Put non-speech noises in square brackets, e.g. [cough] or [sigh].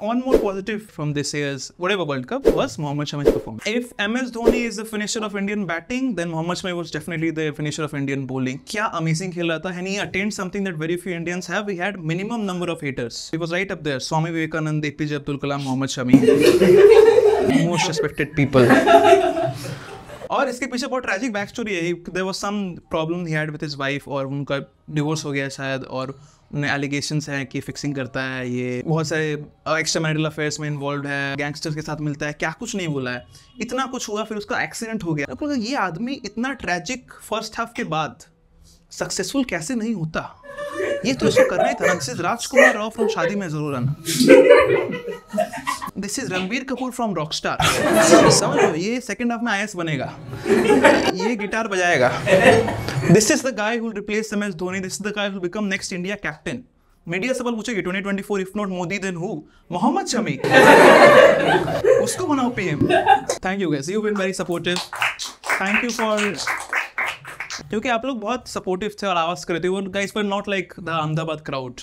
One more positive from this year's whatever World Cup was Mohammad Shami's performance. If MS Dhoni is the finisher of Indian batting, then Mohammad Shami was definitely the finisher of Indian bowling. Kya amazing khel tha, and he attained something that very few Indians have. He had minimum number of hitters. He was right up there. Swami Vivekanand, APJ Abdul Kalam, Mohammad Shami. [laughs] Most respected people. और इसके पीछे बहुत tragic back story है there was some problem he had with his wife और उनका divorce हो गया शायद और उन्हें एलिगेशन है कि फिक्सिंग करता है ये बहुत सारे एक्स्ट्रा मैरिटल अफेयर्स में इन्वॉल्व है गैंगस्टर्स के साथ मिलता है क्या कुछ नहीं बोला है इतना कुछ हुआ फिर उसका एक्सीडेंट हो गया तो ये आदमी इतना ट्रैजिक फर्स्ट हाफ के बाद सक्सेसफुल कैसे नहीं होता ये तो इसको करना ही था राजकुमार राव फ्रॉम शादी में जरूर आना this is Ranbir Kapoor from rock star समझ लो ये सेकेंड हाफ में आई बनेगा ये गिटार बजाएगा this is the guy who'll replace M S Dhoni this is the guy who'll become next India captain media से सवाल पूछेगी 2024 if not Modi then who Mohammed Shami उसको बनाओ PM thank you guys you been very supportive thank you for क्योंकि आप लोग बहुत supportive थे और आवाज करते थे वो गाइस पर not like the Ahmedabad crowd